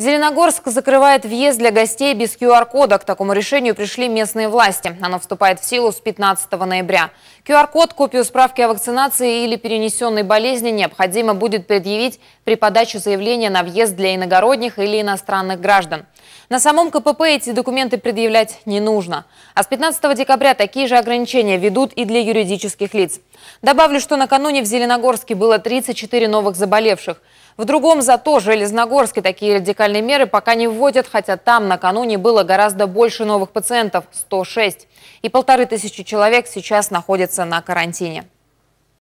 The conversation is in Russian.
Зеленогорск закрывает въезд для гостей без QR-кода. К такому решению пришли местные власти. Оно вступает в силу с 15 ноября. QR-код, копию справки о вакцинации или перенесенной болезни необходимо будет предъявить при подаче заявления на въезд для иногородних или иностранных граждан. На самом КПП эти документы предъявлять не нужно. А с 15 декабря такие же ограничения ведут и для юридических лиц. Добавлю, что накануне в Зеленогорске было 34 новых заболевших. В другом зато Железногорске такие радикальные меры пока не вводят, хотя там накануне было гораздо больше новых пациентов – 106. И полторы тысячи человек сейчас находятся на карантине.